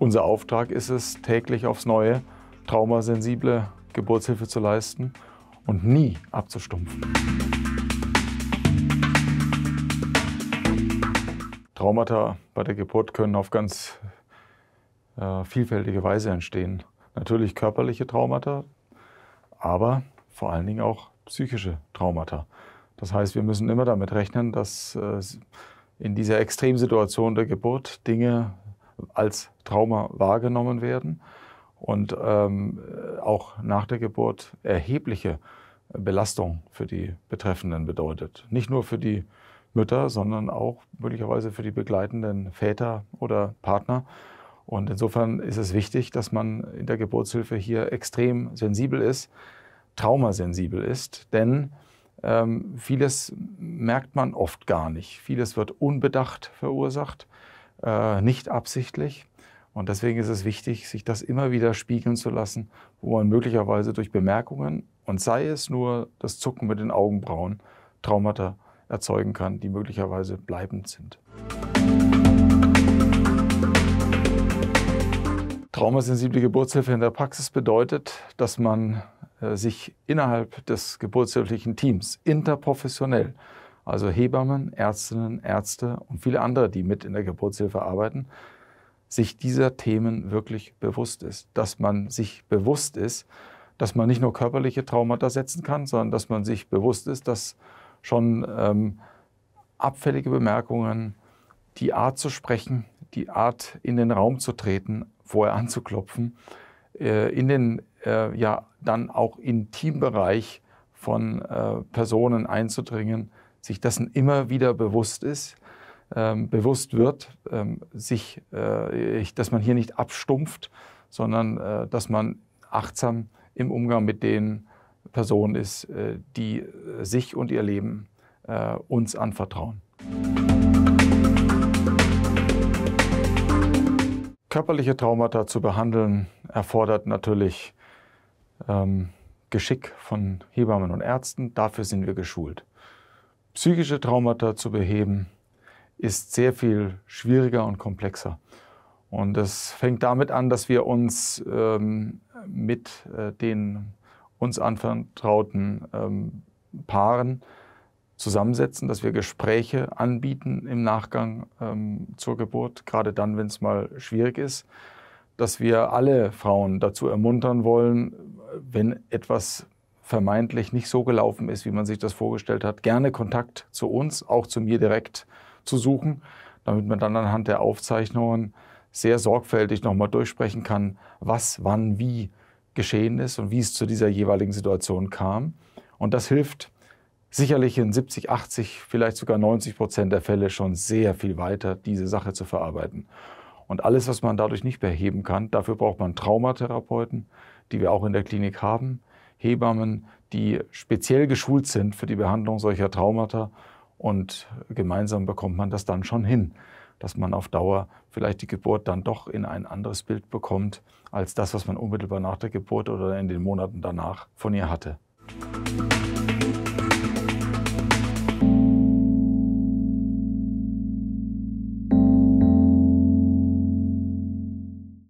Unser Auftrag ist es, täglich aufs Neue traumasensible Geburtshilfe zu leisten und nie abzustumpfen. Traumata bei der Geburt können auf ganz äh, vielfältige Weise entstehen. Natürlich körperliche Traumata, aber vor allen Dingen auch psychische Traumata. Das heißt, wir müssen immer damit rechnen, dass äh, in dieser Extremsituation der Geburt Dinge als Trauma wahrgenommen werden und ähm, auch nach der Geburt erhebliche Belastung für die Betreffenden bedeutet. Nicht nur für die Mütter, sondern auch möglicherweise für die begleitenden Väter oder Partner. Und insofern ist es wichtig, dass man in der Geburtshilfe hier extrem sensibel ist, traumasensibel ist, denn ähm, vieles merkt man oft gar nicht. Vieles wird unbedacht verursacht äh, nicht absichtlich. Und deswegen ist es wichtig, sich das immer wieder spiegeln zu lassen, wo man möglicherweise durch Bemerkungen und sei es nur das Zucken mit den Augenbrauen Traumata erzeugen kann, die möglicherweise bleibend sind. Traumasensible Geburtshilfe in der Praxis bedeutet, dass man äh, sich innerhalb des geburtshilflichen Teams interprofessionell also Hebammen, Ärztinnen, Ärzte und viele andere, die mit in der Geburtshilfe arbeiten, sich dieser Themen wirklich bewusst ist. Dass man sich bewusst ist, dass man nicht nur körperliche Traumata setzen kann, sondern dass man sich bewusst ist, dass schon ähm, abfällige Bemerkungen, die Art zu sprechen, die Art in den Raum zu treten, vorher anzuklopfen, äh, in den äh, ja dann auch intimbereich von äh, Personen einzudringen, sich dessen immer wieder bewusst ist, ähm, bewusst wird, ähm, sich, äh, dass man hier nicht abstumpft, sondern äh, dass man achtsam im Umgang mit den Personen ist, äh, die äh, sich und ihr Leben äh, uns anvertrauen. Körperliche Traumata zu behandeln erfordert natürlich ähm, Geschick von Hebammen und Ärzten. Dafür sind wir geschult psychische Traumata zu beheben, ist sehr viel schwieriger und komplexer. Und es fängt damit an, dass wir uns ähm, mit äh, den uns anvertrauten ähm, Paaren zusammensetzen, dass wir Gespräche anbieten im Nachgang ähm, zur Geburt, gerade dann, wenn es mal schwierig ist, dass wir alle Frauen dazu ermuntern wollen, wenn etwas vermeintlich nicht so gelaufen ist, wie man sich das vorgestellt hat, gerne Kontakt zu uns, auch zu mir direkt zu suchen, damit man dann anhand der Aufzeichnungen sehr sorgfältig nochmal durchsprechen kann, was, wann, wie geschehen ist und wie es zu dieser jeweiligen Situation kam. Und das hilft sicherlich in 70, 80, vielleicht sogar 90 Prozent der Fälle schon sehr viel weiter, diese Sache zu verarbeiten. Und alles, was man dadurch nicht beheben kann, dafür braucht man Traumatherapeuten, die wir auch in der Klinik haben, Hebammen, die speziell geschult sind für die Behandlung solcher Traumata. Und gemeinsam bekommt man das dann schon hin, dass man auf Dauer vielleicht die Geburt dann doch in ein anderes Bild bekommt als das, was man unmittelbar nach der Geburt oder in den Monaten danach von ihr hatte.